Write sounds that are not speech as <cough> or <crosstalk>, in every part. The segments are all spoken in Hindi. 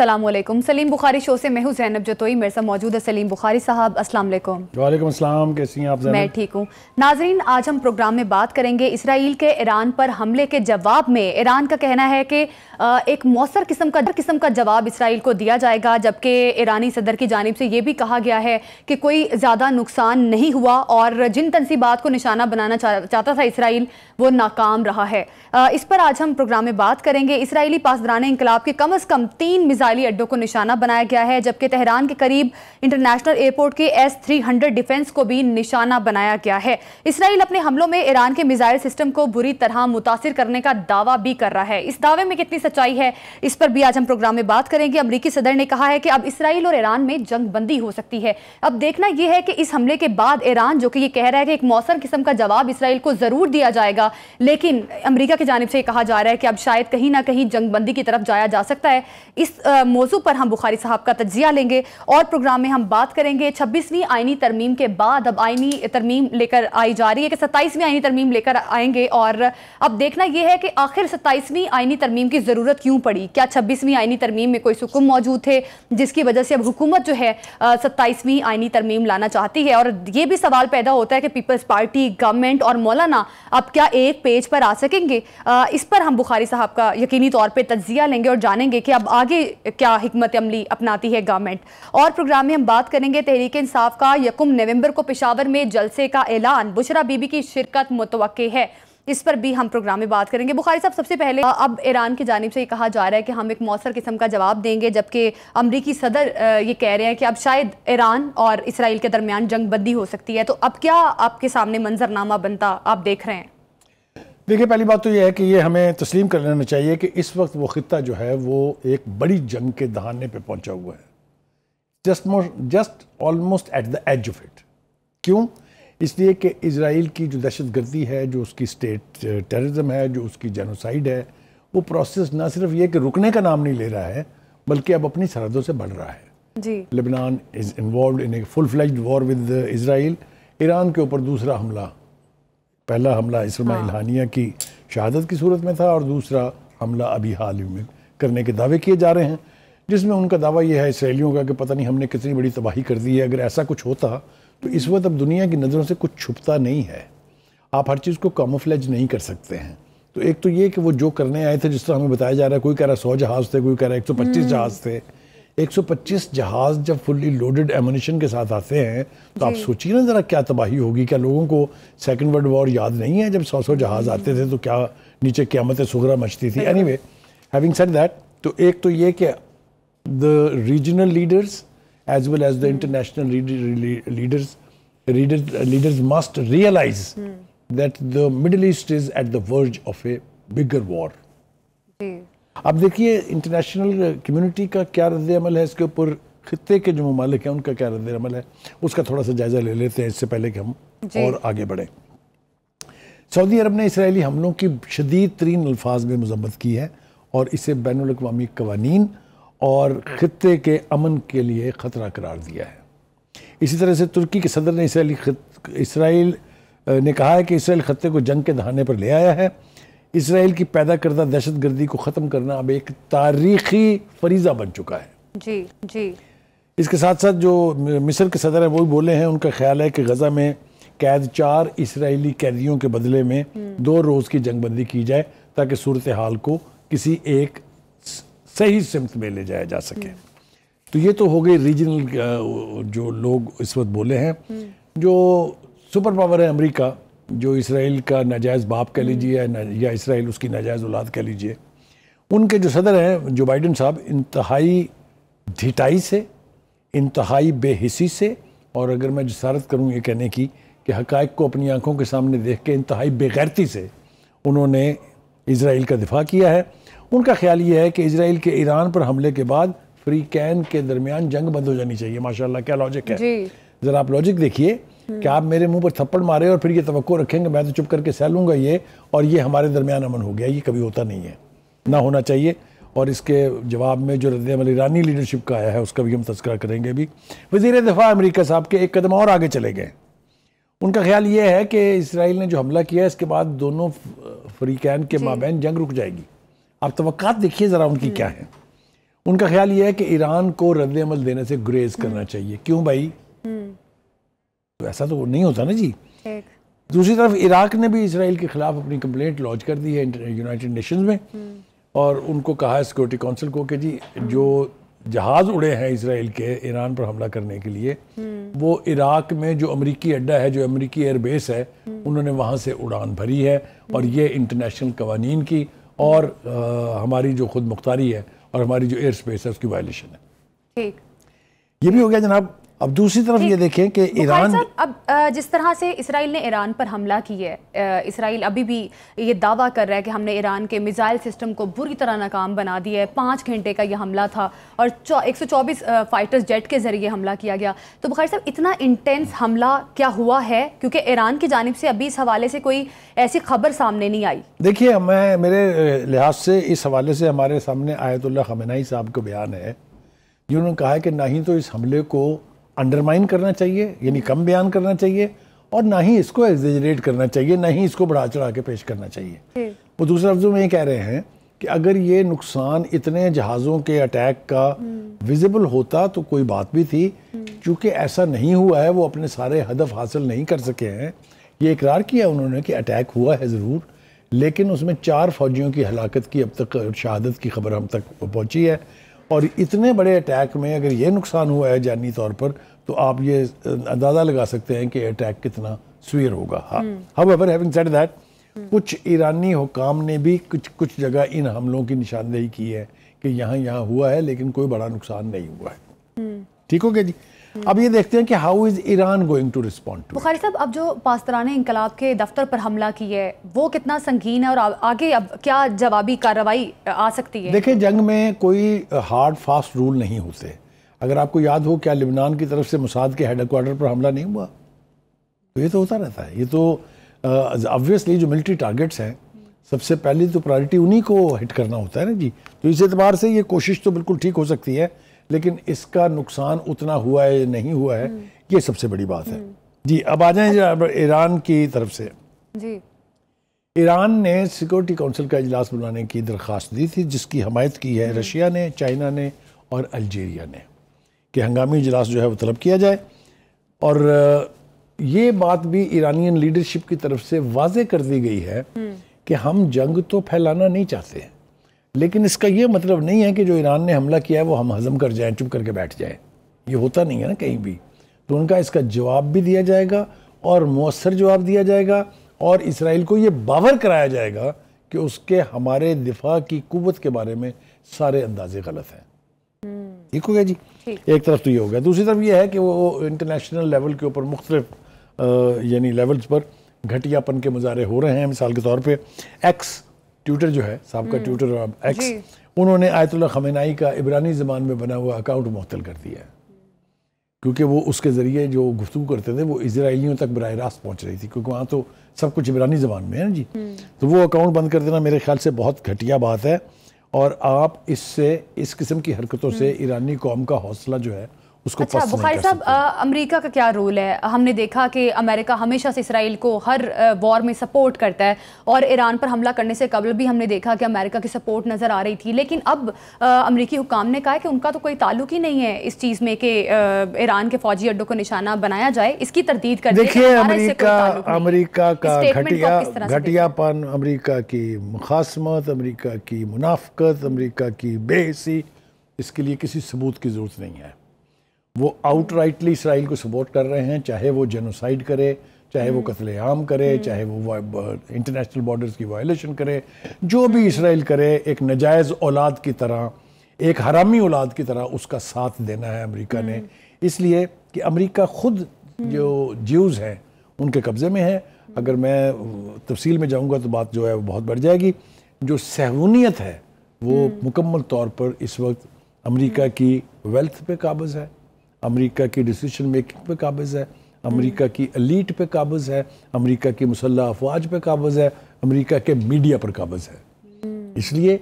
असलम सलीम बुखारी शो से मैं हूँ जैनब जतोई मेरे साथ मौजूद है सलीम बुखारी साहब अस्सलाम वालेकुम वालेकुम अस्सलाम कैसी हैं आप जैनब? मैं ठीक हूँ नाजरीन आज हम प्रोग्राम में बात करेंगे इसराइल के ईरान पर हमले के जवाब में ईरान का कहना है कि एक मौसर किस्म का किस्म का जवाब इसराइल को दिया जाएगा जबकि ईरानी सदर की जानब से ये भी कहा गया है कि कोई ज़्यादा नुकसान नहीं हुआ और जिन तनसीबात को निशाना बनाना चाहता था इसराइल वो नाकाम रहा है इस पर आज हम प्रोग्राम में बात करेंगे इसराइली पासदरान इनकलाब के कम अज़ कम तीन इसराइली अड्डों को निशाना बनाया गया है जबकि तेहरान के करीब इंटरनेशनल एयरपोर्ट के एस थ्री हंड्रेड डिफेंस को भी निशाना बनाया गया है इसराइल अपने हमलों में ईरान के मिसाइल सिस्टम को बुरी तरह मुतासर करने का दावा भी कर रहा है इस दावे में कितनी सच्चाई है इस पर भी आज हम प्रोग्राम में बात करेंगे अमरीकी सदर ने कहा है कि अब इसराइल और ईरान में जंग हो सकती है अब देखना यह है कि इस हमले के बाद ईरान जो कि ये कह रहा है कि एक मौसम किस्म का जवाब इसराइल को ज़रूर दिया जाएगा लेकिन अमरीका की जानब से कहा जा रहा है कि अब शायद कहीं ना कहीं जंगबंदी की तरफ जाया जा सकता है इस आ, मौजू पर हम बुखारी साहब का तजिया लेंगे और प्रोग्राम में हम बात करेंगे छब्बीसवीं आइनी तरमीम के बाद अब आइनी तरमीम लेकर आई जा रही है कि सत्ताईसवीं आइनी तरमीम लेकर आएंगे और अब देखना यह है कि आखिर सत्ताईसवीं आइनी तरमीम की ज़रूरत क्यों पड़ी क्या छब्बीसवीं आइनी तरमीम में कोई सुकुम मौजूद थे जिसकी वजह से अब हुकूमत जो है सत्ताईसवीं आइनी तरमीम लाना चाहती है और ये भी सवाल पैदा होता है कि पीपल्स पार्टी गवर्नमेंट और मौलाना अब क्या एक पेज पर आ सकेंगे इस पर हम बुखारी साहब का यकीनी तौर पर तजिया लेंगे और जानेंगे कि अब आगे क्या हमत अमली अपनाती है गवर्नमेंट और प्रोग्राम में हम बात करेंगे तहरीक इंसाफ का यकुम नवंबर को पिशावर में जलसे का ऐलान बुशरा बीबी की शिरकत मुतव है इस पर भी हम प्रोग्राम में बात करेंगे बुखारी साहब सबसे पहले अब ईरान की जानब से ये कहा जा रहा है कि हम एक मौसर किस्म का जवाब देंगे जबकि अमरीकी सदर ये कह रहे हैं कि अब शायद ईरान और इसराइल के दरमियान जंग बंदी हो सकती है तो अब क्या आपके सामने मंजरनामा बनता आप देख रहे हैं देखिए पहली बात तो यह है कि ये हमें तस्लीम कर लेना चाहिए कि इस वक्त वो ख़त्ता जो है वो एक बड़ी जंग के दहाने पे पहुंचा हुआ है just just almost at the edge of it क्यों इसलिए कि इसराइल की जो दहशत गर्दी है जो उसकी स्टेट टेररिज्म uh, है जो उसकी जेनोसाइड है वो प्रोसेस ना सिर्फ ये कि रुकने का नाम नहीं ले रहा है बल्कि अब अपनी सरहदों से बढ़ रहा है जी Lebanon is involved in a full fledged war with Israel Iran के ऊपर दूसरा हमला पहला हमला इसमा हाँ। की शहादत की सूरत में था और दूसरा हमला अभी हाल ही में करने के दावे किए जा रहे हैं जिसमें उनका दावा यह है इसराइलियों का कि पता नहीं हमने कितनी बड़ी तबाही कर दी है अगर ऐसा कुछ होता तो इस वक्त अब दुनिया की नज़रों से कुछ छुपता नहीं है आप हर चीज़ को कामोफ्लेज नहीं कर सकते हैं तो एक तो ये कि वो जो करने आए थे जिस तरह हमें बताया जा रहा है कोई कह रहा है सौ जहाज़ थे कोई कह रहा है एक सौ पच्चीस हम्म। जहाज़ थे 125 जहाज जब फुल्ली लोडेड एमोनिशन के साथ आते हैं तो आप सोचिए ना ज़रा क्या तबाही होगी क्या लोगों को सेकेंड वर्ल्ड वॉर याद नहीं है जब सौ सौ जहाज आते थे तो क्या नीचे क्यामत सुगरा मचती थी anyway having set that तो एक तो ये कि the regional leaders as well as the international leaders leaders must realise that the Middle East is at the verge of a bigger war अब देखिए इंटरनेशनल कम्युनिटी का क्या रद्द अमल है इसके ऊपर खत्े के जो ममालिक हैं उनका क्या रद्द अमल है उसका थोड़ा सा जायज़ा ले लेते हैं इससे पहले कि हम और आगे बढ़ें सऊदी अरब ने इसराइली हमलों की शदीद तरीन अल्फाज में मजम्मत की है और इसे बैन अवी कवानीन और ख़त्े के अमन के लिए ख़तरा करार दिया है इसी तरह से तुर्की के सदर ने इसराइली इसराइल ने कहा है कि इसराइल ख़त्े को जंग के दहाने पर ले आया है इसराइल की पैदा करदा दहशत गर्दी को ख़त्म करना अब एक तारीखी फरीज़ा बन चुका है जी जी इसके साथ साथ जो मिस्र के सदर हैं वो भी बोले हैं उनका ख्याल है कि गज़ा में कैद चार इसराइली कैदियों के बदले में दो रोज़ की जंगबंदी की जाए ताकि सूरत हाल को किसी एक सही सिमत में ले जाया जा सके तो ये तो हो गई रीजनल जो लोग इस वक्त बोले हैं जो सुपर पावर है अमेरिका जो इसराइल का नाजायज़ बाप कह लीजिए या, या इसराइल उसकी नाजायज़ औलाद कह लीजिए उनके जो सदर हैं जो बाइडन साहब इंतहाई ढिटाई से इंतहाई बेहिसी से और अगर मैं जसारत करूँ ये कहने की कि हक़ को अपनी आंखों के सामने देख के इंतहाई बेगैरती से उन्होंने इसराइल का दिफा किया है उनका ख्याल ये है कि इसराइल के ईरान पर हमले के बाद फ्री कैन के दरमियान जंग बंद हो जानी चाहिए माशाल्लाह क्या लॉजिक है ज़रा आप लॉजिक देखिए कि आप मेरे मुंह पर थप्पड़ मारे और फिर ये तो रखेंगे मैं तो चुप करके सह लूंगा ये और ये हमारे दरमियान अमन हो गया ये कभी होता नहीं है ना होना चाहिए और इसके जवाब में जो अमल ईरानी लीडरशिप का आया है उसका भी हम तस्करा करेंगे अभी वजीर दफ़ा अमरीका साहब के एक कदम और आगे चले गए उनका ख्याल ये है कि इसराइल ने जो हमला किया है इसके बाद दोनों फ्रीकैन के माबेन जंग रुक जाएगी आप तो देखिए ज़रा उनकी क्या है उनका ख्याल ये है कि ईरान को रद्द अमल देने से गुरेज करना हम्म। चाहिए क्यों भाई हम्म। तो ऐसा तो नहीं होता ना जी दूसरी तरफ इराक ने भी इसराइल के खिलाफ अपनी कंप्लेंट लॉन्च कर दी है यूनाइटेड नेशंस में हम्म। और उनको कहा है सिक्योरिटी काउंसिल को कि जी जो जहाज उड़े हैं इसराइल के ईरान पर हमला करने के लिए हम्म। वो इराक में जो अमेरिकी अड्डा है जो अमेरिकी एयरबेस है हम्म। उन्होंने वहाँ से उड़ान भरी है और ये इंटरनेशनल कवानीन की और आ, हमारी जो खुद मुख्तारी है और हमारी जो एयर स्पेस है उसकी वायलेशन है ठीक ये भी हो गया जनाब अब दूसरी तरफ ये देखें कि ईरान अब जिस तरह से इसराइल ने ईरान पर हमला किया है इसराइल अभी भी ये दावा कर रहा है कि हमने ईरान के मिज़ाइल सिस्टम को बुरी तरह नाकाम बना दिया है पाँच घंटे का यह हमला था और एक सौ चौबीस फाइटर्स जेट के ज़रिए हमला किया गया तो बुखार साहब इतना इंटेंस हमला क्या हुआ है क्योंकि ईरान की जानब से अभी इस हवाले से कोई ऐसी खबर सामने नहीं आई देखिए मैं मेरे लिहाज से इस हवाले से हमारे सामने आयतुल्ला खमेनाई साहब का बयान है जिन्होंने कहा है कि ना ही तो इस हमले को अंडरमाइन करना चाहिए यानी कम बयान करना चाहिए और ना ही इसको एग्जेजरेट करना चाहिए ना ही इसको बढ़ा चढ़ा के पेश करना चाहिए वो तो दूसरे लफ्जों में ये कह रहे हैं कि अगर ये नुकसान इतने जहाज़ों के अटैक का विजिबल हम्म। होता तो कोई बात भी थी हम्म। क्योंकि ऐसा नहीं हुआ है वो अपने सारे हदफ हासिल नहीं कर सके हैं ये इकरार किया उन्होंने कि अटैक हुआ है ज़रूर लेकिन उसमें चार फौजियों की हलाकत की अब तक शहादत की खबर हम तक पहुँची है और इतने बड़े अटैक में अगर ये नुकसान हुआ है जानी तौर पर तो आप ये अंदाज़ा लगा सकते हैं कि अटैक कितना स्वीर होगा हाँ however having said that कुछ ईरानी हुकाम ने भी कुछ कुछ जगह इन हमलों की निशानदेही की है कि यहाँ यहाँ हुआ है लेकिन कोई बड़ा नुकसान नहीं हुआ है हम्म। ठीक हो गया जी अब ये देखते हैं कि how is Iran going to respond to Bukhari साहब अब जो पास्तरान इंकलाब के दफ्तर पर हमला की है वो कितना संगीन है और आगे अब क्या जवाबी कार्रवाई आ सकती है देखिए जंग में कोई हार्ड फास्ट रूल नहीं होते अगर आपको याद हो क्या लिबनान की तरफ से मुसाद के हेडक्वार्टर पर हमला नहीं हुआ तो ये तो होता रहता है ये तो ऑब्वियसली जो मिलिट्री टारगेट्स हैं सबसे पहले तो प्रायोरिटी उन्हीं को हिट करना होता है ना जी तो इस एतबार से ये कोशिश तो बिल्कुल ठीक हो सकती है लेकिन इसका नुकसान उतना हुआ है या नहीं हुआ है हम्म। ये सबसे बड़ी बात है हम्म। जी अब आ जाए ईरान की तरफ से जी ईरान ने सिक्योरिटी काउंसिल का इजलास बुलाने की दरख्वास्त दी थी जिसकी हमायत की है हम्म। रशिया ने चाइना ने और अल्जीरिया ने कि हंगामी इजलास जो है वो तलब किया जाए और ये बात भी ईरानियन लीडरशिप की तरफ से वाज कर दी गई है कि हम जंग तो फैलाना नहीं चाहते लेकिन इसका यह मतलब नहीं है कि जो ईरान ने हमला किया है वो हम हजम कर जाएं चुप करके बैठ जाएं ये होता नहीं है ना कहीं भी तो उनका इसका जवाब भी दिया जाएगा और मौसर जवाब दिया जाएगा और इसराइल को ये बावर कराया जाएगा कि उसके हमारे दिफा की कुत के बारे में सारे अंदाजे गलत हैं हम्म। ठीक हो गया जी एक तरफ तो ये हो गया दूसरी तरफ ये है कि वो इंटरनेशनल लेवल के ऊपर मुख्तलिफ यानी लेवल्स पर घटियापन के मुजारे हो रहे हैं मिसाल के तौर पर एक्स ट्यूटर जो है सबका हम्म। ट्यूटर और एक्स उन्होंने आयतुल्ला खमेनाई का इबरानी ज़बान में बना हुआ अकाउंट मअतल कर दिया है क्योंकि वो उसके ज़रिए जो गुफ्तु करते थे वो इसराइलियों तक बरह रास्त पहुँच रही थी क्योंकि वहाँ तो सब कुछ इबरानी ज़बान में है ना जी हम्म। तो वो अकाउंट बंद कर देना मेरे ख्याल से बहुत घटिया बात है और आप इससे इस किस्म की हरकतों हम्म। से ईरानी कौम का हौसला जो है उसको अच्छा बुखारी साहब अमेरिका का क्या रोल है हमने देखा कि अमेरिका हमेशा से इसराइल को हर वॉर में सपोर्ट करता है और ईरान पर हमला करने से कबल भी हमने देखा कि अमेरिका की सपोर्ट नज़र आ रही थी लेकिन अब अमरीकी हुकाम ने कहा कि उनका तो कोई ताल्लुक ही नहीं है इस चीज़ में कि ईरान के फौजी अड्डों को निशाना बनाया जाए इसकी तरदीद कर देखिए अमरीका अमरीका का घटिया घटियापन अमरीका की मुखासमत अमरीका की मुनाफ्त अमरीका की बेहसी इसके लिए किसी सबूत की ज़रूरत नहीं है वो आउटराइटली इसराइल को सपोर्ट कर रहे हैं चाहे वो जेनोसाइड करे चाहे वो हम्म। कत्लेआम करे हम्म। चाहे वो इंटरनेशनल बॉर्डर्स की वायलेशन करे जो भी इसराइल करे एक नजायज़ औलाद की तरह एक हरामी औलाद की तरह उसका साथ देना है अमेरिका ने हम्म। इसलिए कि अमेरिका खुद जो ज्यूज़ हैं उनके कब्ज़े में है अगर मैं तफसील में जाऊँगा तो बात जो है वो बहुत बढ़ जाएगी जो सहूनीत है वो मुकम्मल तौर पर इस वक्त अमरीका की वेल्थ पे काबज़ है अमेरिका की डिसीजन मेकिंग पे काबज़ है अमेरिका की अलीट पे काबज़ है अमेरिका की मुसल्ह अफवाज पे काबज़ है अमेरिका के मीडिया पर काबज़ है इसलिए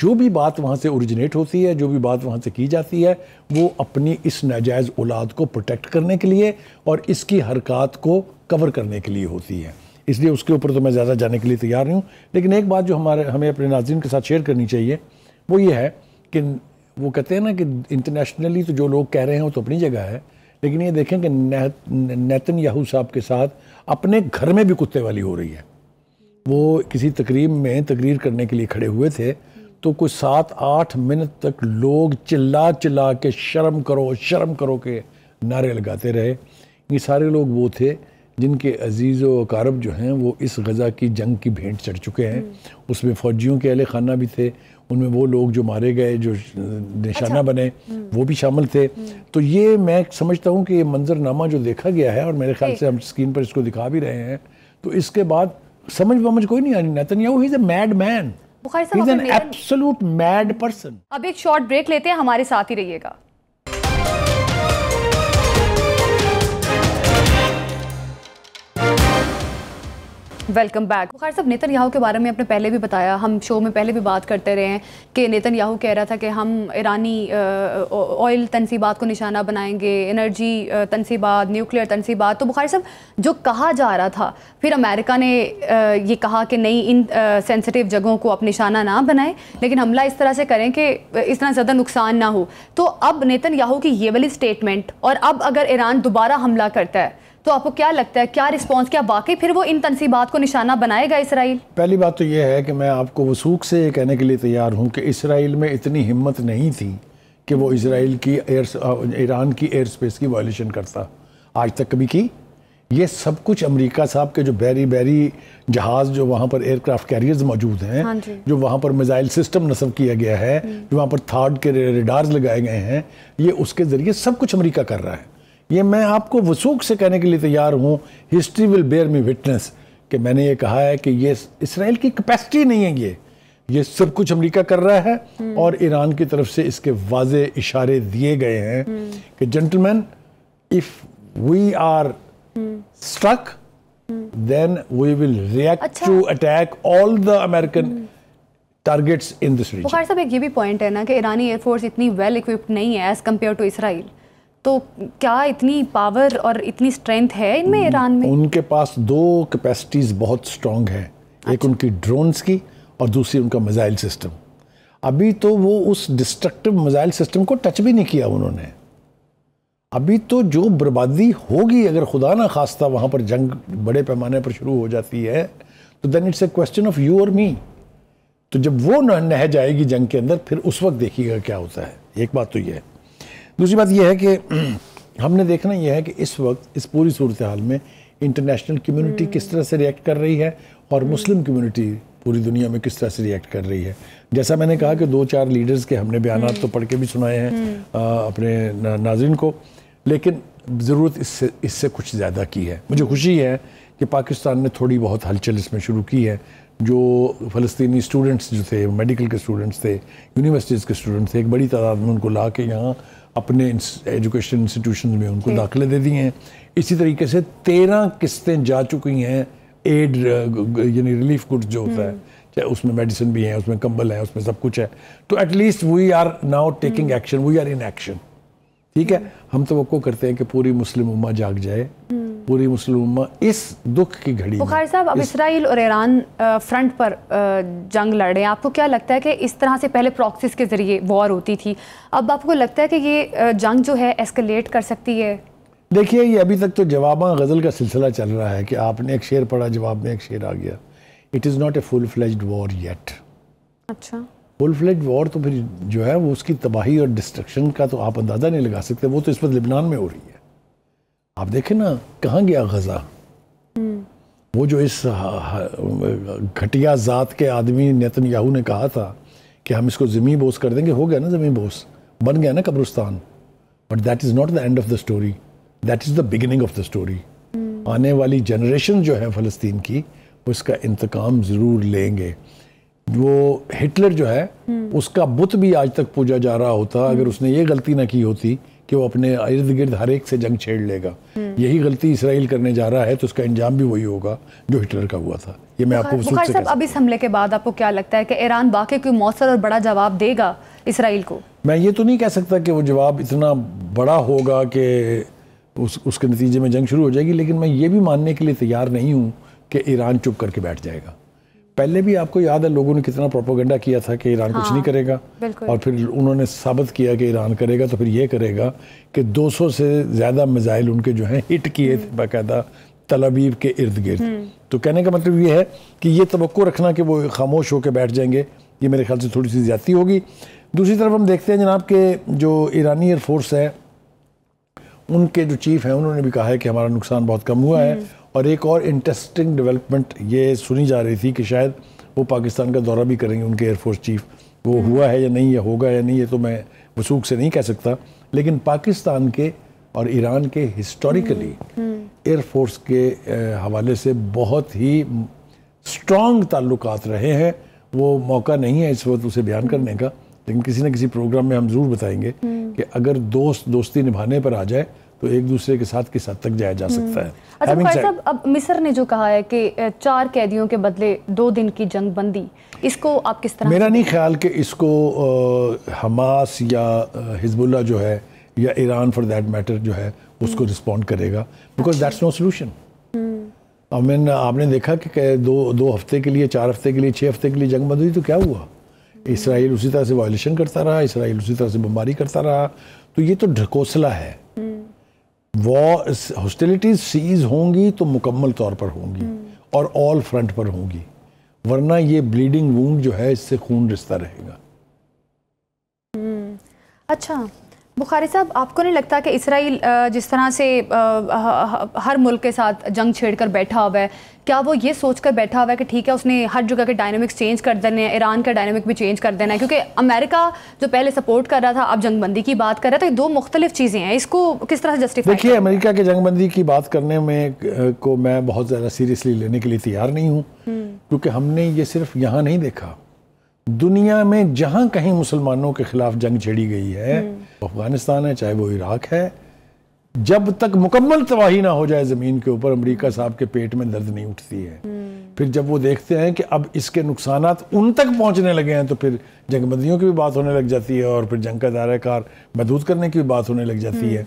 जो भी बात वहाँ से ओरिजिनेट होती है जो भी बात वहाँ से की जाती है वो अपनी इस नाजायज़ औलाद को प्रोटेक्ट करने के लिए और इसकी हरकत को कवर करने के लिए होती है इसलिए उसके ऊपर तो मैं ज़्यादा जाने के लिए तैयार नहीं हूँ लेकिन एक बात जो हमारे हमें अपने नाजिन के साथ शेयर करनी चाहिए वो ये है कि वो कहते हैं ना कि इंटरनेशनली तो जो लोग कह रहे हैं वो तो अपनी जगह है लेकिन ये देखें कि नैतन याहू साहब के साथ अपने घर में भी कुत्ते वाली हो रही है वो किसी तकरीब में तकरीर करने के लिए खड़े हुए थे तो कुछ सात आठ मिनट तक लोग चिल्ला चिल्ला के शर्म करो शर्म करो के नारे लगाते रहे ये सारे लोग वो थे जिनके अजीज़ वकारब जो हैं वो इस गज़ा की जंग की भेंट चढ़ चुके हैं हम्म। उसमें फ़ौजियों के अहल खाना भी थे उनमें वो लोग जो मारे गए जो अच्छा। निशाना अच्छा। बने वो भी शामिल थे हम्म। तो ये मैं समझता हूँ कि ये मंजरनामा जो देखा गया है और मेरे ख्याल से हम स्क्रीन पर इसको दिखा भी रहे हैं तो इसके बाद समझ बमझ कोई नहीं आनी Netanyahu is a mad man absolute mad person अब एक शॉर्ट ब्रेक लेते हैं हमारे साथ ही रहिएगा वेलकम बैक बुखार साहब नेतन याहू के बारे में आपने पहले भी बताया हम शो में पहले भी बात करते रहे हैं कि नेतन याहू कह रहा था कि हम ईरानी ऑयल तनसीबात को निशाना बनाएंगे एनर्जी तनसीबात न्यूक्लियर तनसीबात तो बुखार साहब जो कहा जा रहा था फिर अमेरिका ने ये कहा कि नहीं इन सेंसिटिव जगहों को आप निशाना ना बनाएं लेकिन हमला इस तरह से करें कि इस तरह ज़्यादा नुकसान ना हो तो अब नेतन याहू की ये वाली स्टेटमेंट और अब अगर ईरान दोबारा हमला करता है तो आपको क्या लगता है क्या रिस्पॉन्स क्या वाकई फिर वो इन तनसीबात को निशाना बनाएगा इसराइल पहली बात तो यह है कि मैं आपको वसूख से ये कहने के लिए तैयार हूँ कि इसराइल में इतनी हिम्मत नहीं थी कि वो इसराइल की एयर uh, ईरान की एयर स्पेस की वायलेशन करता आज तक कभी की ये सब कुछ अमेरिका साहब के जो बैरी बैरी जहाज़ जो वहाँ पर एयरक्राफ्ट कैरियर्स मौजूद हैं हाँ जो वहाँ पर मिज़ाइल सिस्टम नस्ब किया गया है जो वहाँ पर थार्ड के रेडार्स लगाए गए हैं ये उसके ज़रिए सब कुछ अमेरिका कर रहा है ये मैं आपको वसूख से कहने के लिए तैयार हूँ history will bear me witness कि मैंने ये कहा है कि ये इसराइल की कैपेसिटी नहीं है ये ये सब कुछ अमेरिका कर रहा है और ईरान की तरफ से इसके वाज इशारे दिए गए हैं कि gentleman if we are struck then we will react to attack all the American targets in this region साहब एक ये भी पॉइंट है ना कि ईरानी एयरफोर्स इतनी वेल इक्विप्ड नहीं है एज कम्पेयर टू इसराइल तो क्या इतनी पावर और इतनी स्ट्रेंथ है इनमें ईरान में उनके पास दो कैपेसिटीज़ बहुत स्ट्रॉन्ग हैं अच्छा। एक उनकी ड्रोन्स की और दूसरी उनका मिज़ाइल सिस्टम अभी तो वो उस डिस्ट्रक्टिव मिज़ाइल सिस्टम को टच भी नहीं किया उन्होंने अभी तो जो बर्बादी होगी अगर खुदा ना खास्ता वहाँ पर जंग बड़े पैमाने पर शुरू हो जाती है तो then it's a question of you और मी तो जब वो नह जाएगी जंग के अंदर फिर उस वक्त देखिएगा क्या होता है एक बात तो यह है दूसरी बात यह है कि <clears throat> हमने देखना यह है कि इस वक्त इस पूरी सूरत हाल में इंटरनेशनल कम्युनिटी किस तरह से रिएक्ट कर रही है और मुस्लिम कम्युनिटी पूरी दुनिया में किस तरह से रिएक्ट कर रही है जैसा मैंने कहा कि दो चार लीडर्स के हमने बयान तो पढ़ के भी सुनाए हैं अपने नाजरन को लेकिन ज़रूरत इससे इससे कुछ ज़्यादा की है मुझे खुशी है कि पाकिस्तान ने थोड़ी बहुत हलचल इसमें शुरू की है जो फ़लस्तनी स्टूडेंट्स जो थे मेडिकल के स्टूडेंट्स थे यूनिवर्सिटीज़ के स्टूडेंट्स थे एक बड़ी तादाद में उनको ला के यहाँ अपने एजुकेशन इंस्टीट्यूशन में उनको दाखिले दे दिए हैं इसी तरीके से तेरह किस्तें जा चुकी हैं एड यानी रिलीफ गुड्स जो होता है हम्म। चाहे उसमें मेडिसिन भी है उसमें कंबल है उसमें सब कुछ है तो at least we are now taking action we are in action ठीक है हम तो वो करते हैं कि पूरी मुस्लिम उम्मा जाग जाए पूरी मुस्लिम उम्मा इस दुख की घड़ी बुखार साहब अब इसराइल और ईरान फ्रंट पर जंग लड़ रहे हैं आपको क्या लगता है कि इस तरह से पहले प्रॉक्सिस के ज़रिए वॉर होती थी अब आपको लगता है कि ये जंग जो है एस्केलेट कर सकती है देखिए ये अभी तक तो जवाब गज़ल का सिलसिला चल रहा है कि आपने एक शेर पढ़ा जवाब में एक शेर आ गया it is not a full fledged war yet अच्छा फुल फ्लेज वॉर तो फिर जो है वो उसकी तबाही और डिस्ट्रक्शन का तो आप अंदाज़ा नहीं लगा सकते वो तो इस वक्त लिबनान में हो रही है आप देखें ना कहाँ गया गज़ा हम्म। वो जो इस घटिया ज़ात के आदमी नेतन याहू ने कहा था कि हम इसको ज़मीन बोस कर देंगे हो गया ना ज़मीन बोस बन गया ना कब्रस्तान but that is not the end of the story that is the beginning of the story आने वाली जनरेशन जो है फ़लस्तीन की उसका इंतकाम ज़रूर लेंगे वो हिटलर जो है उसका बुत भी आज तक पूजा जा रहा होता अगर उसने ये गलती ना की होती कि वो अपने इर्द गिर्द हर एक से जंग छेड़ लेगा यही गलती इसराइल करने जा रहा है तो उसका अंजाम भी वही होगा जो हिटलर का हुआ था ये मैं आपको से अब इस हमले के बाद आपको क्या लगता है कि ईरान वाकई कोई मौसर और बड़ा जवाब देगा इसराइल को मैं ये तो नहीं कह सकता कि वो जवाब इतना बड़ा होगा कि उस उसके नतीजे में जंग शुरू हो जाएगी लेकिन मैं ये भी मानने के लिए तैयार नहीं हूँ कि ईरान चुप करके बैठ जाएगा पहले भी आपको याद है लोगों ने कितना प्रोपोगंडा किया था कि ईरान हाँ, कुछ नहीं हाँ, करेगा और फिर उन्होंने साबित किया कि ईरान करेगा तो फिर ये करेगा कि 200 से ज़्यादा मिज़ाइल उनके जो हैं हिट किए थे हम्म। बाकायदा तलबीब के इर्द गिर्द हम्म। तो कहने का मतलब ये है कि ये तो रखना कि वो खामोश होकर बैठ जाएंगे ये मेरे ख्याल से थोड़ी सी ज़्यादा होगी दूसरी तरफ हम देखते हैं जनाब के जो ईरानी एयरफोर्स है उनके जो चीफ हैं उन्होंने भी कहा है कि हमारा नुकसान बहुत कम हुआ है हम्म। और एक और इंटरेस्टिंग डेवलपमेंट ये सुनी जा रही थी कि शायद वो पाकिस्तान का दौरा भी करेंगे उनके एयरफोर्स चीफ वो हम्म। हुआ है या नहीं या होगा या नहीं ये तो मैं वसूख से नहीं कह सकता लेकिन पाकिस्तान के और ईरान के हिस्टोरिकली हम्म, एयरफोर्स के हवाले से बहुत ही स्ट्रॉन्ग ताल्लुक रहे हैं वो मौका नहीं है इस वक्त उसे बयान करने का लेकिन किसी न किसी प्रोग्राम में हम जरूर बताएंगे कि अगर दोस्त दोस्ती निभाने पर आ जाए तो एक दूसरे के साथ किस हद तक जाया जा सकता हम्म। है अच्छा अब मिसर ने जो कहा है कि चार कैदियों के बदले दो दिन की जंग बंदी इसको आप किस तरह मेरा नहीं ख्याल कि इसको हमास या हिजबुल्ला जो है या ईरान फॉर देट मैटर जो है उसको रिस्पॉन्ड हम्म। करेगा बिकॉज दैट्स नो सोल्यूशन अमीन मीन आपने देखा कि दो दो हफ्ते के लिए चार हफ्ते के लिए छः हफ्ते के लिए जंग बंद हुई तो क्या हुआ इसराइल उसी तरह से वायलेशन करता रहा इसराइल उसी तरह से बमबारी करता रहा तो ये तो ढकोसला है वॉर हॉस्टिलिटीज सीज होंगी तो मुकम्मल तौर पर होंगी हम्म। और ऑल फ्रंट पर होंगी वरना ये ब्लीडिंग वूंड जो है इससे खून रिश्ता रहेगा हम्म। अच्छा बुखारी साहब आपको नहीं लगता कि इसराइल जिस तरह से हर मुल्क के साथ जंग छेड़कर बैठा हुआ है क्या वो ये सोच कर बैठा हुआ है कि ठीक है उसने हर जगह के डायनामिक्स चेंज कर देने हैं ईरान का डायनामिक भी चेंज कर देना है क्योंकि अमेरिका जो पहले सपोर्ट कर रहा था अब जंगबंदी की बात कर रहा था तो दो मुख्तलिफ चीज़ें हैं इसको किस तरह से जस्टिफाई देखिए अमेरिका के जंगबंदी की बात करने में को मैं बहुत ज़्यादा सीरियसली लेने के लिए तैयार नहीं हूँ हम्म। क्योंकि हमने ये सिर्फ यहाँ नहीं देखा दुनिया में जहाँ कहीं मुसलमानों के खिलाफ जंग छेड़ी गई है हम्म। अफगानिस्तान है चाहे वो इराक है जब तक मुकम्मल तबाही ना हो जाए ज़मीन के ऊपर अमेरिका साहब के पेट में दर्द नहीं उठती है हम्म। फिर जब वो देखते हैं कि अब इसके नुकसान उन तक पहुंचने लगे हैं तो फिर जंगबंदियों की भी बात होने लग जाती है और फिर जंग का दायरा कार महदूद करने की भी बात होने लग जाती हम्म। है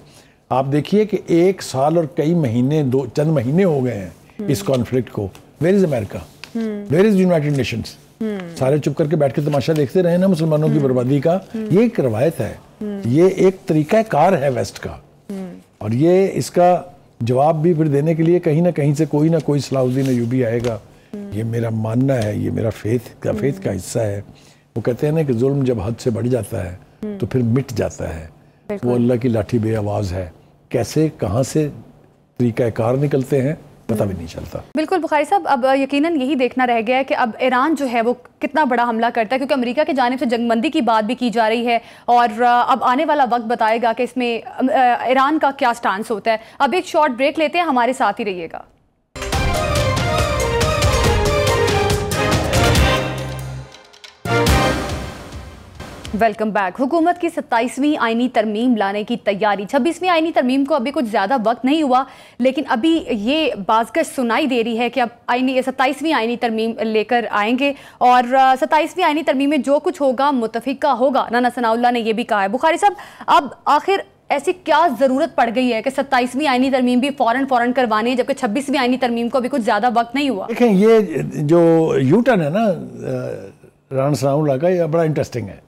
आप देखिए कि एक साल और कई महीने दो चंद महीने हो गए हैं इस कॉन्फ्लिक्ट को where is America where is United Nations सारे चुप करके बैठ के तमाशा देखते रहे ना मुसलमानों की बर्बादी का ये एक रवायत है ये एक तरीका कार है वेस्ट का और ये इसका जवाब भी फिर देने के लिए कहीं ना कहीं से कोई ना कोई सलाउद्दीन यूबी आएगा ये मेरा मानना है ये मेरा फेथ का फेथ का हिस्सा है वो कहते हैं ना कि जुल्म जब हद से बढ़ जाता है तो फिर मिट जाता है वो अल्लाह की लाठी बेआवाज़ है कैसे कहाँ से तरीक़ाकार निकलते हैं पता भी नहीं चलता बिल्कुल बुखारी साहब अब यकीनन यही देखना रह गया है कि अब ईरान जो है वो कितना बड़ा हमला करता है क्योंकि अमेरिका के जानब से जंगबंदी की बात भी की जा रही है और अब आने वाला वक्त बताएगा कि इसमें ईरान का क्या स्टांस होता है अब एक शॉर्ट ब्रेक लेते हैं हमारे साथ ही रहिएगा वेलकम बैक हुकूमत की सत्ताईसवीं आइनी तरमीम लाने की तैयारी छब्बीसवीं आइनी तरमीम को अभी कुछ ज़्यादा वक्त नहीं हुआ लेकिन अभी ये बाजगश सुनाई दे रही है कि अब आइनी सत्ताईसवीं आइनी तरमीम लेकर आएंगे और सत्ताईसवीं आइनी तरमीम में जो कुछ होगा मुतफिका होगा नाना सनाउल्ला ने यह भी कहा है बुखारी साहब अब आखिर ऐसी क्या ज़रूरत पड़ गई है कि सत्ताईसवीं आइनी तरमीम भी फ़ौरन फ़ौरन करवानी है जबकि छब्बीसवीं आइनी तरमीम को अभी कुछ ज़्यादा वक्त नहीं हुआ देखें ये जो यूटन है ना रान सराउंड लगा यह बड़ा इंटरेस्टिंग है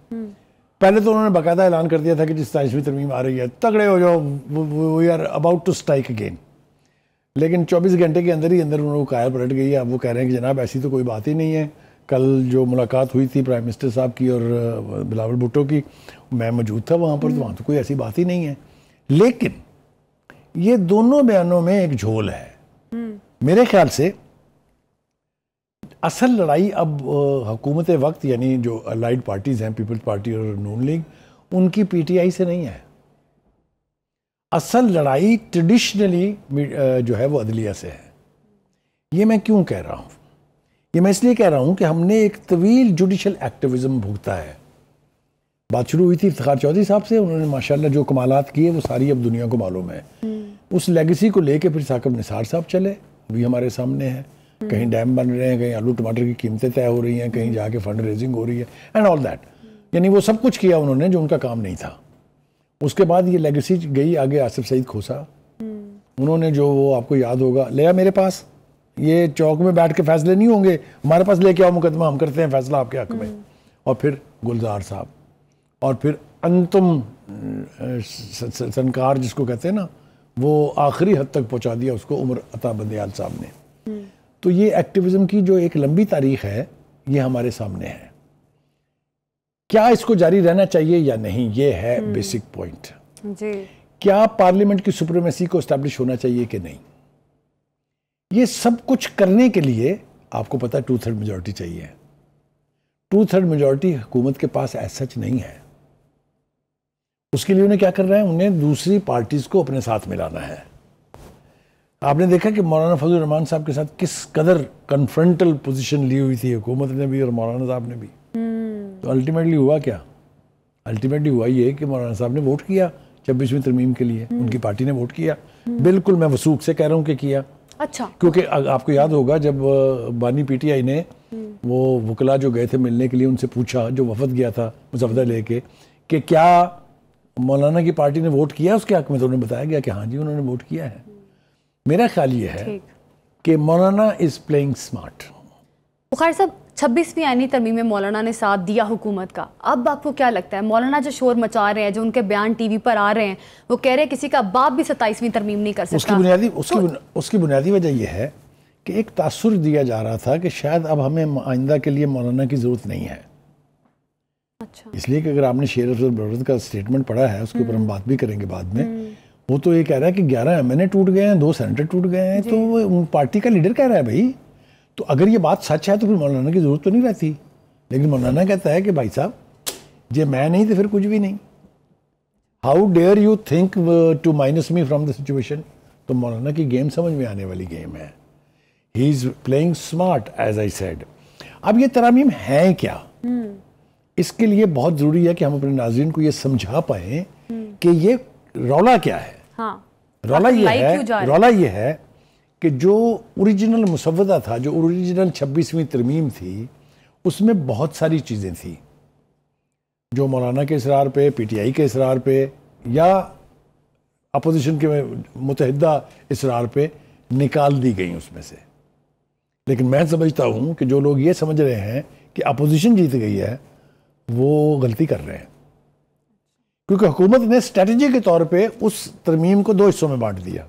पहले तो उन्होंने बाकायदा ऐलान कर दिया था कि जिस साइंसवी तरमीम आ रही है तगड़े हो जाओ we are about to strike again लेकिन 24 घंटे के अंदर ही अंदर उन्होंने कायर पलट गई है अब वो कह रहे हैं कि जनाब ऐसी तो कोई बात ही नहीं है कल जो मुलाकात हुई थी प्राइम मिनिस्टर साहब की और बिलावल भुट्टो की मैं मौजूद था वहाँ पर तो वहाँ तो कोई ऐसी बात ही नहीं है लेकिन ये दोनों बयानों में एक झोल है मेरे ख्याल से असल लड़ाई अब हुकूमत वक्त यानी जो अलाइड पार्टीज़ हैं पीपल्स पार्टी और नून लीग उनकी पीटीआई से नहीं है असल लड़ाई ट्रेडिशनली जो है वो अदलिया से है ये मैं क्यों कह रहा हूँ ये मैं इसलिए कह रहा हूँ कि हमने एक तवील जुडिशल एक्टिविज़म भुगता है बात शुरू हुई थी इफ्तार चौधरी साहब से उन्होंने माशाल्लाह जो कमालत किए वो सारी अब दुनिया को मालूम है हम्म। उस लेगेसी को लेके फिर साकब निसार साहब चले अभी हमारे सामने हैं कहीं डैम बन रहे हैं कहीं आलू टमाटर की कीमतें तय हो रही हैं कहीं जाके फंड रेजिंग हो रही है एंड ऑल दैट यानी वो सब कुछ किया उन्होंने जो उनका काम नहीं था उसके बाद ये लेगेसी गई आगे आसिफ सईद खोसा उन्होंने जो वो आपको याद होगा लिया मेरे पास ये चौक में बैठ के फैसले नहीं होंगे हमारे पास लेके आओ मुकदमा हम करते हैं फैसला आपके हक में और फिर गुलजार साहब और फिर अंतम सनकार जिसको कहते हैं ना वो आखिरी हद तक पहुंचा दिया उसको उमर अता बंदयाल साहब ने तो ये एक्टिविज्म की जो एक लंबी तारीख है ये हमारे सामने है क्या इसको जारी रहना चाहिए या नहीं ये है बेसिक हम्म। पॉइंट क्या पार्लियामेंट की सुप्रीमेसी को स्टैब्लिश होना चाहिए कि नहीं ये सब कुछ करने के लिए आपको पता टू थर्ड मेजोरिटी चाहिए टू थर्ड मेजोरिटी हुकूमत के पास एज सच नहीं है उसके लिए उन्हें क्या कर रहे हैं उन्हें दूसरी पार्टीज को अपने साथ मिलाना है आपने देखा कि मौलाना फजल रहमान साहब के साथ किस कदर कन्फ्रंटल पोजीशन ली हुई थी हुकूमत ने भी और मौलाना साहब ने भी हम्म। तो अल्टीमेटली हुआ क्या अल्टीमेटली हुआ ये कि मौलाना साहब ने वोट किया छब्बीसवीं तरमीम के लिए हम्म। उनकी पार्टी ने वोट किया हम्म। बिल्कुल मैं वसूख से कह रहा हूँ कि किया अच्छा क्योंकि आपको याद होगा जब बानी पीटीआई ने वो वकला जो गए थे मिलने के लिए उनसे पूछा जो वफद गया था मुजफ्फा लेके कि क्या मौलाना की पार्टी ने वोट किया उसके हक में तो उन्हें बताया गया कि हाँ जी उन्होंने वोट किया है मेरा ख्याल ये है कि मौलाना इज़ प्लेइंग स्मार्ट बुखार साहब छब्बीसवीं आनी तरमीम में मौलाना ने साथ दिया हुकूमत का अब आपको क्या लगता है मौलाना जो शोर मचा रहे हैं जो उनके बयान टीवी पर आ रहे हैं वो कह रहे हैं किसी का बाप भी सत्ताईसवीं तरमीम नहीं कर सकता तो उसकी बुनियादी उसकी तो, उसकी बुनियादी वजह यह है कि एक तासुर दिया जा रहा था कि शायद अब हमें आइंदा के लिए मौलाना की ज़रूरत नहीं है अच्छा इसलिए कि अगर आपने शेर अफजल का स्टेटमेंट पढ़ा है उसके ऊपर हम बात भी करेंगे बाद में हम्म। वो तो ये कह रहा है कि ग्यारह एम टूट गए हैं दो सेनेटर टूट गए हैं तो पार्टी का लीडर कह रहा है भाई तो अगर ये बात सच है तो फिर मौलाना की ज़रूरत तो नहीं रहती लेकिन मौलाना कहता है कि भाई साहब जे मैं नहीं तो फिर कुछ भी नहीं how dare you think to minus me from the situation तो मौलाना की गेम समझ में आने वाली गेम है he is playing smart as I said अब ये तरामीम है क्या हम्म। इसके लिए बहुत ज़रूरी है कि हम अपने नाजरन को ये समझा पाए हम्म। कि ये रौला क्या है हाँ। रौला ये है रौला ये है कि जो ओरिजिनल मुसवदा था जो ओरिजिनल छब्बीसवीं तरमीम थी उसमें बहुत सारी चीज़ें थी जो मौलाना के इसरार पे पीटीआई के इसरार पे या अपोजिशन के मुतहदा इसरार पे निकाल दी गई उसमें से लेकिन मैं समझता हूँ कि जो लोग ये समझ रहे हैं कि अपोजिशन जीत गई है वो गलती कर रहे हैं क्योंकि हुकूमत ने स्ट्रेटजी के तौर पे उस तरमीम को दो हिस्सों में बांट दिया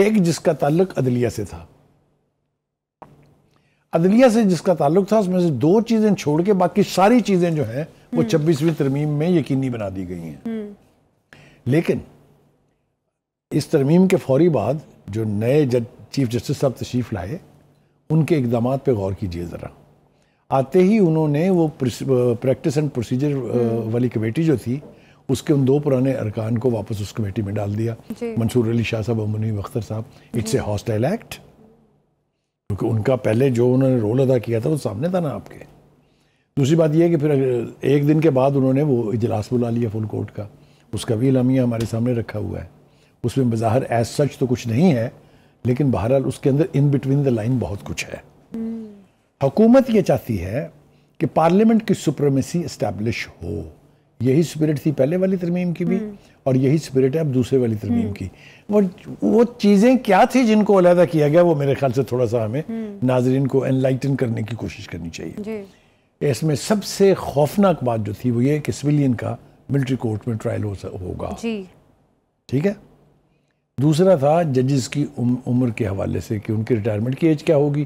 एक जिसका ताल्लुक अदलिया से था अदलिया से जिसका ताल्लुक था उसमें से दो चीज़ें छोड़ के बाकी सारी चीज़ें जो हैं वो हम्म। छब्बीसवीं तरमीम में यकीनी बना दी गई हैं हम्म। लेकिन इस तरमीम के फौरी बाद जो नए जज चीफ जस्टिस साहब तशीफ लाए उनके इकदाम पर गौर कीजिए ज़रा आते ही उन्होंने वो प्रैक्टिस एंड प्रोसीजर वाली कमेटी जो थी उसके उन दो पुराने अरकान को वापस उस कमेटी में डाल दिया मंसूर अली शाह साहब और मुनीम अख्तर साहब इट्स ए हॉस्टाइल एक्ट क्योंकि उनका पहले जो उन्होंने रोल अदा किया था वो सामने था ना आपके दूसरी बात यह है कि फिर एक दिन के बाद उन्होंने वो इजलास बुला लिया फुल कोर्ट का उसका भी इलामिया हमारे सामने रखा हुआ है उसमें बज़ाहर एज सच तो कुछ नहीं है लेकिन बहरहाल उसके अंदर इन बिटवीन द लाइन बहुत कुछ है हम्म। हुकूमत ये चाहती है कि पार्लियामेंट की सुप्रेमेसी इस्टेब्लिश हो यही स्पिरिट थी पहले वाली तरमीम की भी हम्म। और यही स्पिरिट है अब दूसरे वाली तरमीम हम्म। की वो वो चीज़ें क्या थी जिनको अलहदा किया गया वो मेरे ख्याल से थोड़ा सा हमें हम्म। नाजरीन को एनलाइटन करने की कोशिश करनी चाहिए इसमें सबसे खौफनाक बात जो थी वो ये कि सिविलियन का मिलिट्री कोर्ट में ट्रायल हो होगा ठीक है दूसरा था जजेस की उम्र के हवाले से कि उनकी रिटायरमेंट की एज क्या होगी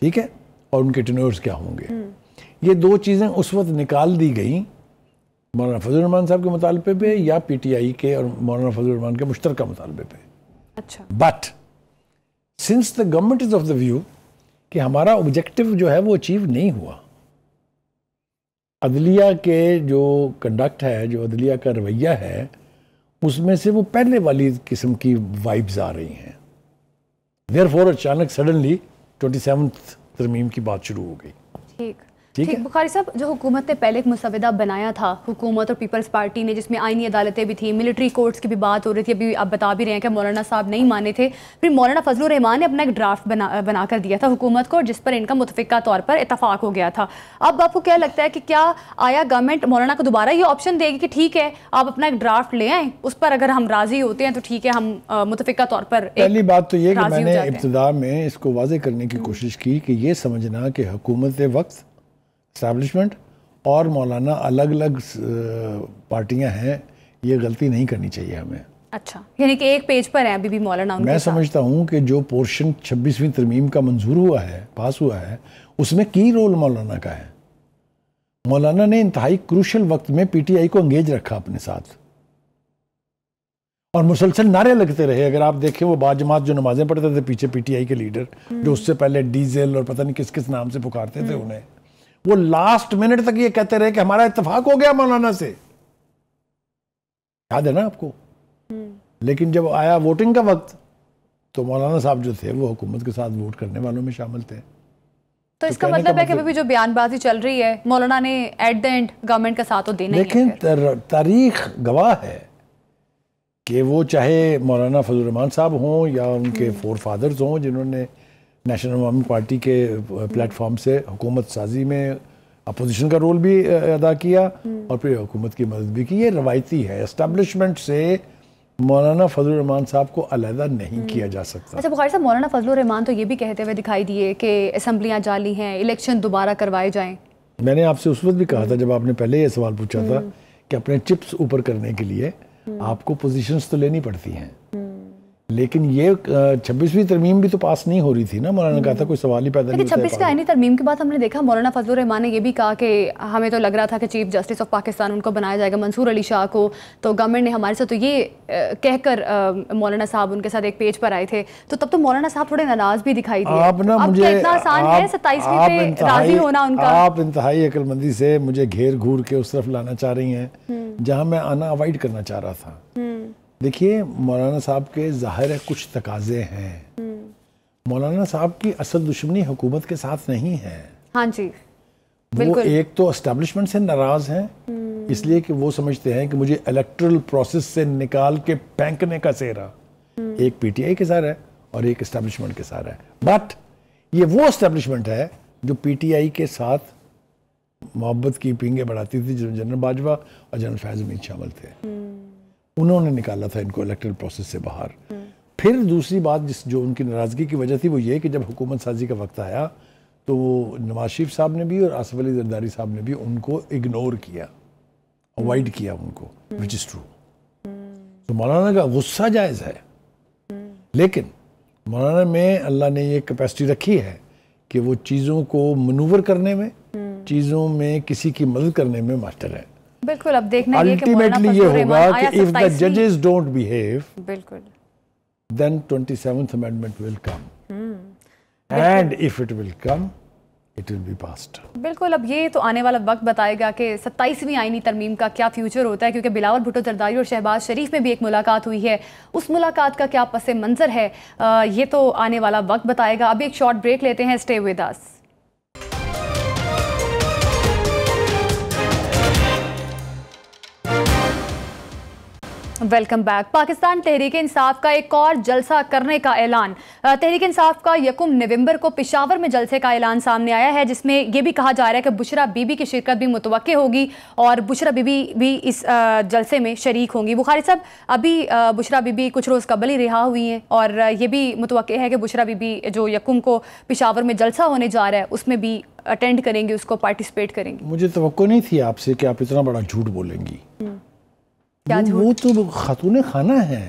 ठीक है और उनके टनोर्स क्या होंगे ये दो चीज़ें उस वक्त निकाल दी गई मौलाना फजलरहमान साहब के मुतालबे पे या पी टी आई के और मौलाना फजलरहमान के मुश्तर मुतालबे पे अच्छा but since the government is of the view कि हमारा ऑब्जेक्टिव जो है वो अचीव नहीं हुआ अदलिया के जो कंडक्ट है जो अदलिया का रवैया है उसमें से वो पहले वाली किस्म की वाइब्स आ रही हैं देयर अचानक सडनली ट्वेंटी सेवन तरमीम की बात शुरू हो गई ठीक ठीक है बुखारी साहब जो हुकूमत ने पहले एक मुसविदा बनाया था हुकूमत और पीपल्स पार्टी ने जिसमें आईनी अदालतें भी थी मिलिट्री कोर्ट्स की भी बात हो रही थी अभी आप बता भी रहे हैं कि मौलाना साहब नहीं माने थे फिर मौलाना फजल रहमान ने अपना एक ड्राफ्ट बना बना कर दिया था हुकूमत को जिस पर इनका मुतफिका तौर पर इतफाक़ हो गया था अब आपको क्या लगता है कि क्या आया गवर्नमेंट मौलाना को दोबारा ये ऑप्शन देगी कि ठीक है आप अपना एक ड्राफ्ट ले आए उस पर अगर हम राज़ी होते हैं तो ठीक है हम मुतफिका तौर पर पहली बात तो ये कि मैंने इब्तदा में इसको वाजे करने की कोशिश की कि ये समझना कि हुकूमत वक्त इस्टेब्लिशमेंट और मौलाना अलग अलग पार्टियां हैं ये गलती नहीं करनी चाहिए हमें अच्छा यानी कि एक पेज पर है अभी भी मौलाना मैं समझता हूँ कि जो पोर्शन छब्बीसवीं तरमीम का मंजूर हुआ है पास हुआ है उसमें की रोल मौलाना का है मौलाना ने इंतहाई क्रूशल वक्त में पीटीआई को अंगेज रखा अपने साथ और मुसलसल नारे लगते रहे अगर आप देखें वो बाजमात जो नमाजें पढ़ते थे पीछे पीटीआई के लीडर जो हम्म। उससे पहले डीजल और पता नहीं किस किस नाम से पुकारते थे हम्म। उन्हें वो लास्ट मिनट तक ये कहते रहे कि हमारा इतफाक हो गया मौलाना से याद है ना आपको हम्म। लेकिन जब आया वोटिंग का वक्त तो मौलाना साहब जो थे वो हुकूमत के साथ वोट करने वालों में शामिल थे तो, तो इसका मतलब है कि मतलब- अभी जो बयानबाजी चल रही है मौलाना ने एट द एंड गवर्नमेंट का साथ तो देना लेकिन तारीख गवाह है कि वो चाहे मौलाना फजल रहमान साहब हों या उनके फोर हम्म। फादर्स हों जिन्होंने नेशनल वामी पार्टी के प्लेटफॉर्म से हुकूमत साजी में अपोजिशन का रोल भी अदा किया और फिर हुकूमत की मदद भी की ये रवायती है इस्टेब्लिशमेंट से मौलाना फजल रहमान साहब को अलहदा नहीं किया जा सकता अच्छा बुखारी साहब मौलाना फजल रहमान तो ये भी कहते हुए दिखाई दिए कि असम्बलियाँ जाली हैं इलेक्शन दोबारा करवाए जाएँ मैंने आपसे उस वक्त भी कहा था जब आपने पहले ये सवाल पूछा था हम्म। कि अपने चिप्स ऊपर करने के लिए हम्म। आपको पोजिशन तो लेनी पड़ती हैं लेकिन ये छब्बीसवीं तरमीम भी तो पास नहीं हो रही थी ना मौलाना कहा था कोई सवाल ही पैदा नहीं छब्बीस की आईनी तरमीम के बाद हमने देखा मौलाना फजल रहमान ने यह भी कहा कि हमें तो लग रहा था कि चीफ जस्टिस ऑफ पाकिस्तान उनको बनाया जाएगा मंसूर अली शाह को तो गवर्नमेंट ने हमारे साथ तो ये कहकर मौलाना साहब उनके साथ एक पेज पर आए थे तो तब तो मौलाना साहब थोड़े नाराज भी दिखाई दिए आप ना मुझे होना आप इंतहाई अकलमंदी से मुझे घेर घूर के उस तरफ लाना चाह रही है हम्म। जहाँ मैं आना अवॉइड करना चाह रहा था हम्म। देखिए मौलाना साहब के ज़ाहिर कुछ तकाजे हैं मौलाना साहब की असल दुश्मनी हुकूमत के साथ नहीं है हाँ जी वो एक तो इस्टेब्लिशमेंट से नाराज हैं इसलिए कि वो समझते हैं कि मुझे इलेक्ट्रल प्रोसेस से निकाल के फेंकने का सेहरा एक पीटीआई के साथ है और एक एस्टेब्लिशमेंट के साथ है बट ये वो इस्टेब्लिशमेंट है जो पीटीआई के साथ मोहब्बत की पींगे बढ़ाती थी जिसमें जनरल बाजवा और जनरल फैज शामिल थे उन्होंने निकाला था इनको इलेक्ट्रल प्रोसेस से बाहर फिर दूसरी बात जिस जो उनकी नाराज़गी की वजह थी वो ये कि जब हुकूमत साजी का वक्त आया तो वो नवाज शरीफ साहब ने भी और आसफ अली जरदारी साहब ने भी उनको इग्नोर किया अवॉइड किया उनको विच इज़ ट्रू तो मौलाना का गुस्सा जायज़ है लेकिन मौलाना में अल्लाह ने ये कैपेसिटी रखी है कि वो चीज़ों को मनूवर करने में चीज़ों में किसी की मदद करने में मास्टर है बिल्कुल अब देखना अल्टीमेटली ये, होगा कि इफ द जजेस डोंट बिहेव बिल्कुल then twenty seventh amendment will come and if it will come it will be passed बिल्कुल अब ये तो आने वाला वक्त बताएगा कि सत्ताईसवीं आईनी तरमीम का क्या फ्यूचर होता है क्योंकि बिलावल भुट्टो जरदारी और शहबाज शरीफ में भी एक मुलाकात हुई है उस मुलाकात का क्या पस मंज़र है आ, ये तो आने वाला वक्त बताएगा अभी एक शॉर्ट ब्रेक लेते हैं stay with us welcome back Pakistan Tehreek Insaf का एक और जलसा करने का ऐलान तहरीक इंसाफ का यकुम नवंबर को पिशावर में जलसे का ऐलान सामने आया है जिसमें यह भी कहा जा रहा है कि बुशरा बीबी की शिरकत भी मुतव होगी और बुशरा बीबी भी इस जलसे में शरीक होंगी बुखारी साहब अभी बुशरा बीबी कुछ रोज़ कबल ही रिहा हुई हैं और ये भी मुतव है कि बुशरा बीबी जो यकुम को पिशावर में जलसा होने जा रहा है उसमें भी अटेंड करेंगे उसको पार्टिसिपेट करेंगे मुझे तो नहीं थी आपसे कि आप इतना बड़ा झूठ बोलेंगी हम्म। क्या वो, तो खातून खाना है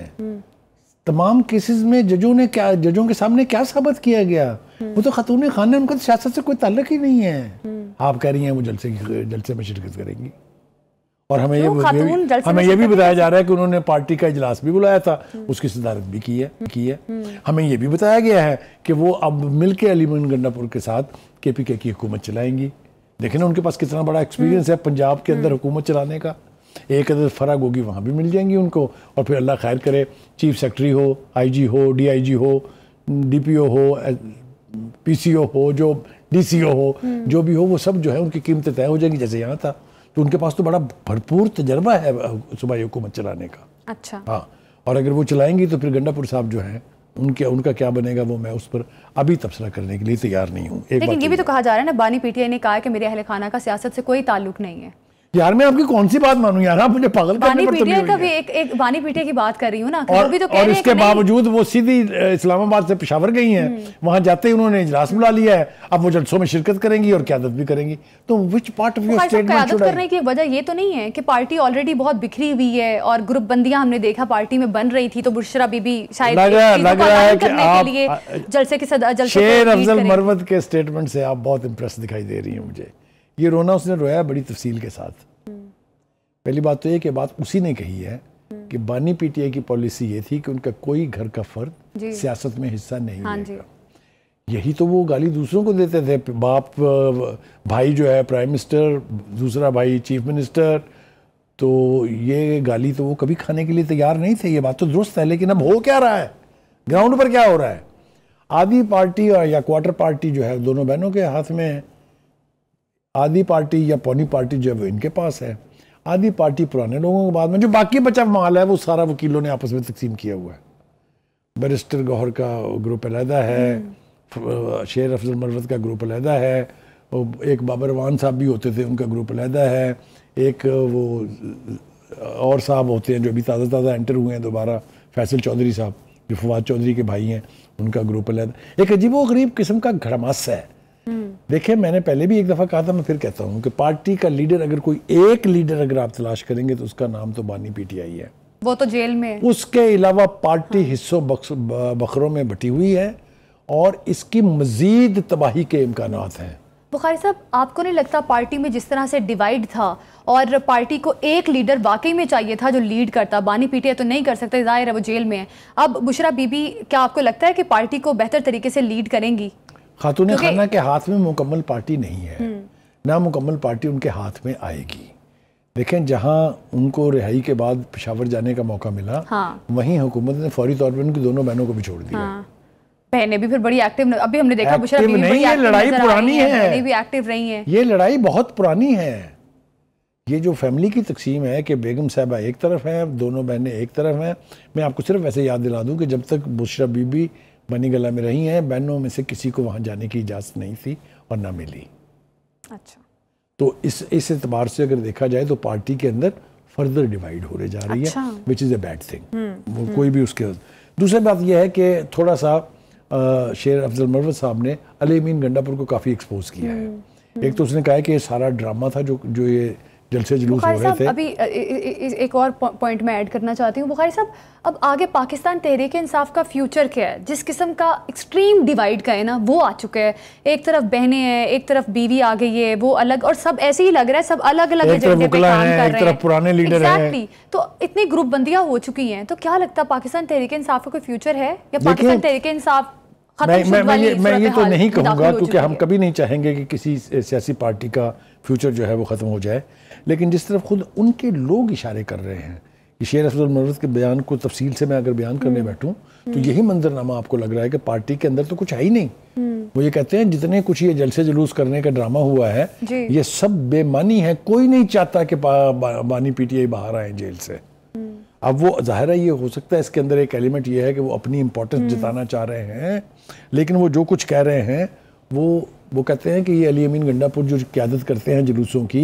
तमाम केसेस में जजों ने क्या जजों के सामने क्या साबित किया गया वो तो खातून खाना उनका तो सियासत से कोई ताल्लुक ही नहीं है आप कह रही हैं वो जलसे की जलसे में शिरकत करेंगी और हमें ये भी, हमें ये भी बताया जा रहा है कि उन्होंने पार्टी का इजलास भी बुलाया था उसकी सदारत भी की है की है हमें यह भी बताया गया है कि वो अब मिल के अलीमन गंडापुर के साथ के पी के की हुकूमत चलाएंगी देखें ना उनके पास कितना बड़ा एक्सपीरियंस है हम्म। पंजाब के अंदर हम्म। हुकूमत चलाने का एक अदद फ़र्क होगी वहाँ भी मिल जाएंगी उनको और फिर अल्लाह खैर करे चीफ सेक्रेटरी हो आईजी हो डीआईजी हो डीपीओ हो पीसीओ हो जो डीसीओ हो जो भी हो वो सब जो है उनकी कीमतें तय हो जाएंगी जैसे यहाँ था तो उनके पास तो बड़ा भरपूर तजर्बा है सूबाई हुकूमत चलाने का अच्छा हाँ और अगर वो चलाएंगी तो फिर गंडापुर साहब जो हैं उनके उनका क्या बनेगा वो मैं उस पर अभी तबसरा करने के लिए तैयार नहीं हूँ लेकिन ये भी तो, तो कहा जा रहा है ना बानी पीटीआई ने कहा कि मेरे अहल खाना का सियासत से कोई ताल्लुक नहीं है यार मैं आपकी कौन सी बात मानू यार आप मुझे पागल करने पर तुली तो का भी एक एक वानी पीटे की बात कर रही हूँ ना और, भी तो और इसके बावजूद वो सीधी इस्लामाबाद से पिशावर गई हैं हम्म। वहां जाते ही उन्होंने इजलास बुला लिया है अब वो जलसों में शिरकत करेंगी और क्यादत भी करेंगी तो which part of your statement करने की वजह ये तो नहीं है की पार्टी ऑलरेडी बहुत बिखरी हुई है और ग्रुप बंदियां हमने देखा पार्टी में बन रही थी तो बुशरा बीबी शायद लग रहा जलसे के अफजल मरवत के स्टेटमेंट से आप बहुत इंप्रेस दिखाई दे रही है मुझे ये रोना उसने रोया बड़ी तफसील के साथ पहली बात तो ये कि बात उसी ने कही है कि बानी पीटीए की पॉलिसी ये थी कि उनका कोई घर का फर्द सियासत में हिस्सा नहीं हाँ लेगा यही तो वो गाली दूसरों को देते थे बाप भाई जो है प्राइम मिनिस्टर दूसरा भाई चीफ मिनिस्टर तो ये गाली तो वो कभी खाने के लिए तैयार नहीं थे ये बात तो दुरुस्त है लेकिन अब हो क्या रहा है ग्राउंड पर क्या हो रहा है आधी पार्टी या क्वार्टर पार्टी जो है दोनों बहनों के हाथ में है आधी पार्टी या पौनी पार्टी जो है वो इनके पास है आधी पार्टी पुराने लोगों के बाद में जो बाकी बचा माल है वो सारा वकीलों ने आपस में तकसीम किया हुआ है बैरिस्टर गौहर का ग्रुप अलहदा है हम्म। शेर अफजल मरवत का ग्रुप अलहदा है एक बाबरवान साहब भी होते थे उनका ग्रुप अलहदा है एक वो और साहब होते हैं जो अभी ताज़ा ताज़ा एंटर हुए हैं दोबारा फैसल चौधरी साहब जो फवाद चौधरी के भाई हैं उनका ग्रुप अलहदा एक अजीब व गरीब किस्म का घड़मास है देखिए मैंने पहले भी एक दफ़ा कहा था मैं फिर कहता हूँ कि पार्टी का लीडर अगर कोई एक लीडर अगर आप तलाश करेंगे तो उसका नाम तो बानी पीटीआई है वो तो जेल में उसके अलावा पार्टी हाँ। हिस्सों बखरों में बटी हुई है और इसकी मजीद तबाही के इम्कान हैं बुखारी साहब आपको नहीं लगता पार्टी में जिस तरह से डिवाइड था और पार्टी को एक लीडर वाकई में चाहिए था जो लीड करता बानी पीटिया तो नहीं कर सकते जाहिर है वो जेल में है अब बुशरा बीबी क्या आपको लगता है कि पार्टी को बेहतर तरीके से लीड करेंगी खातून खाना के हाथ में मुकम्मल पार्टी नहीं है हम्म। ना मुकम्मल पार्टी उनके हाथ में आएगी देखें जहां उनको रिहाई के बाद पिशावर जाने का मौका मिला हाँ। वहीं हुकूमत ने फौरी तौर पर उनकी दोनों बहनों को भी छोड़ दिया हाँ। भी फिर बड़ी एक्टिव अभी हमने देखा बुशरा बीवी नहीं ये लड़ाई पुरानी है भी एक्टिव रही है ये लड़ाई बहुत पुरानी है ये जो फैमिली की तकसीम है कि बेगम साहबा एक तरफ है दोनों बहनें एक तरफ हैं मैं आपको सिर्फ ऐसे याद दिला दूं कि जब तक बुशरा बीबी बनीगला में रही हैं बहनों में से किसी को वहाँ जाने की इजाज़त नहीं थी और ना मिली अच्छा तो इस इस एतबार से अगर देखा जाए तो पार्टी के अंदर फर्दर डिवाइड हो रहे जा रही अच्छा। है which is a bad thing वो हम्म। कोई भी उसके दूसरी बात यह है कि थोड़ा सा शेर अफजल मरव साहब ने अलीमीन गंडापुर को काफ़ी एक्सपोज किया है हम्म, एक तो हम्म। उसने कहा है कि ये सारा ड्रामा था जो जो ये जलसे जुलूस हो रहे थे अभी ए, ए, ए, एक और पॉइंट मैं ऐड करना चाहती हूँ बुखारी साहब अब आगे पाकिस्तान तहरीक इंसाफ का फ्यूचर क्या है जिस किस्म का एक्सट्रीम डिवाइड का है ना वो आ चुका है एक तरफ बहने हैं एक तरफ बीवी आ गई है वो अलग और सब ऐसे ही लग रहा है सब अलग अलग पुराने लीडर exactly. तो इतनी ग्रुप बंदियां हो चुकी हैं तो क्या लगता है पाकिस्तान तहरीक इंसाफ का कोई फ्यूचर है या पाकिस्तान तहरीक इंसाफ मैं मैं मैं ये मैं ये तो नहीं कहूँगा क्योंकि हम कभी नहीं चाहेंगे कि किसी सियासी पार्टी का फ्यूचर जो है वो ख़त्म हो जाए लेकिन जिस तरफ खुद उनके लोग इशारे कर रहे हैं कि शेर असद के बयान को तफसील से मैं अगर बयान करने हम्म। बैठूँ तो हम्म। यही मंजरनामा आपको लग रहा है कि पार्टी के अंदर तो कुछ है ही नहीं हम्म। वो ये कहते हैं जितने कुछ ये जलसे जुलूस करने का ड्रामा हुआ है ये सब बेमानी है कोई नहीं चाहता कि बानी पीटीआई बाहर आए जेल से अब वो ज़ाहिर है ये हो सकता है इसके अंदर एक एलिमेंट ये है कि वो अपनी इम्पोर्टेंस जताना चाह रहे हैं लेकिन वो जो कुछ कह रहे हैं वो वो कहते हैं कि ये अली अमीन गंडापुर जो क्यादत करते हैं जुलूसों की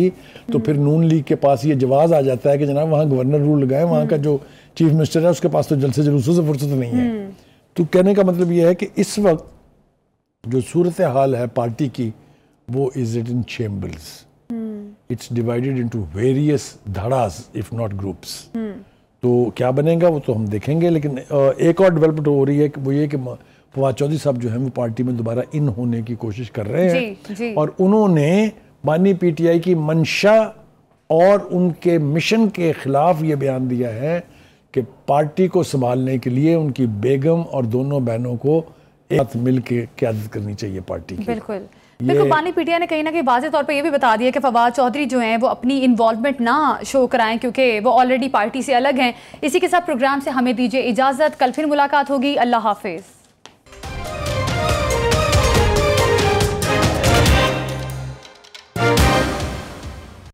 तो फिर नून लीग के पास ये जवाब आ जाता है कि जनाब वहाँ गवर्नर रूल लगाए वहाँ का जो चीफ मिनिस्टर है उसके पास तो जलसे जुलूसों से फुर्सत नहीं है तो कहने का मतलब ये है कि इस वक्त जो सूरत हाल है पार्टी की वो is it in shambles it's divided into various धड़ास इफ नॉट ग्रुप्स तो क्या बनेगा वो तो हम देखेंगे लेकिन एक और डेवलपमेंट हो रही है वो ये कि फवाद चौधरी साहब जो है वो पार्टी में दोबारा इन होने की कोशिश कर रहे हैं और उन्होंने बानी पीटीआई की मंशा और उनके मिशन के खिलाफ ये बयान दिया है कि पार्टी को संभालने के लिए उनकी बेगम और दोनों बहनों को एक साथ मिल के क्या करनी चाहिए पार्टी की बिल्कुल बिल्कुल पानी पीटिया ने कहीं ना कहीं वाजे तौर पर यह भी बता दिया कि फवाद चौधरी जो हैं वो अपनी इन्वॉल्वमेंट ना शो कराएं क्योंकि वो ऑलरेडी पार्टी से अलग हैं इसी के साथ प्रोग्राम से हमें दीजिए इजाज़त कल फिर मुलाकात होगी अल्लाह हाफिज़